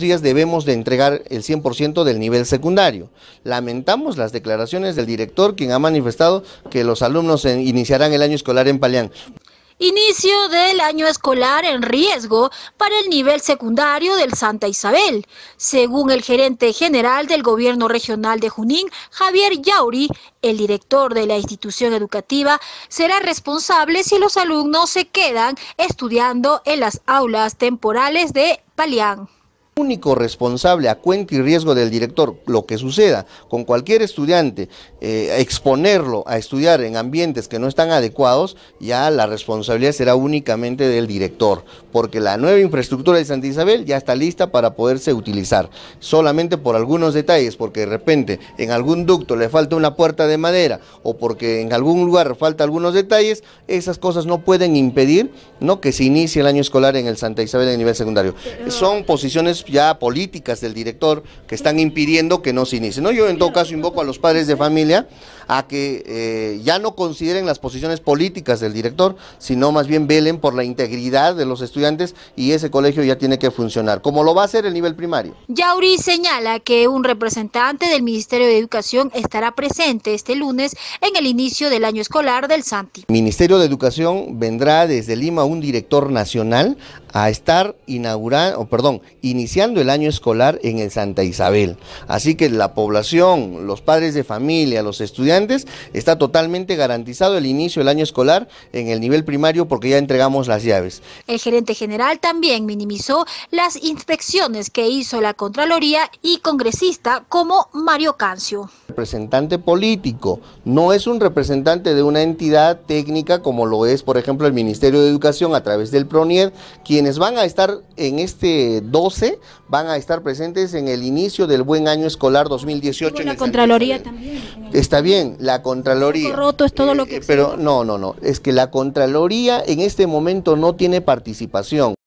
días debemos de entregar el 100% del nivel secundario. Lamentamos las declaraciones del director, quien ha manifestado que los alumnos iniciarán el año escolar en Palián. Inicio del año escolar en riesgo para el nivel secundario del Santa Isabel. Según el gerente general del gobierno regional de Junín, Javier Yauri, el director de la institución educativa, será responsable si los alumnos se quedan estudiando en las aulas temporales de Palián único responsable a cuenta y riesgo del director lo que suceda con cualquier estudiante, eh, exponerlo a estudiar en ambientes que no están adecuados, ya la responsabilidad será únicamente del director, porque la nueva infraestructura de Santa Isabel ya está lista para poderse utilizar. Solamente por algunos detalles, porque de repente en algún ducto le falta una puerta de madera o porque en algún lugar falta algunos detalles, esas cosas no pueden impedir ¿no? que se inicie el año escolar en el Santa Isabel a nivel secundario. Son posiciones ya políticas del director que están impidiendo que no se inicie. ¿no? Yo en todo caso invoco a los padres de familia a que eh, ya no consideren las posiciones políticas del director, sino más bien velen por la integridad de los estudiantes y ese colegio ya tiene que funcionar, como lo va a hacer el nivel primario. Yauri señala que un representante del Ministerio de Educación estará presente este lunes en el inicio del año escolar del Santi. Ministerio de Educación vendrá desde Lima un director nacional a estar inaugurando, perdón, iniciando el año escolar en el Santa Isabel. Así que la población, los padres de familia, los estudiantes, está totalmente garantizado el inicio del año escolar en el nivel primario porque ya entregamos las llaves. El gerente general también minimizó las inspecciones que hizo la Contraloría y congresista como Mario Cancio representante político, no es un representante de una entidad técnica como lo es, por ejemplo, el Ministerio de Educación a través del PRONIED, quienes van a estar en este 12, van a estar presentes en el inicio del buen año escolar 2018. Y la Contraloría también. Está bien, la Contraloría. roto es todo lo que... Eh, pero no, no, no, es que la Contraloría en este momento no tiene participación.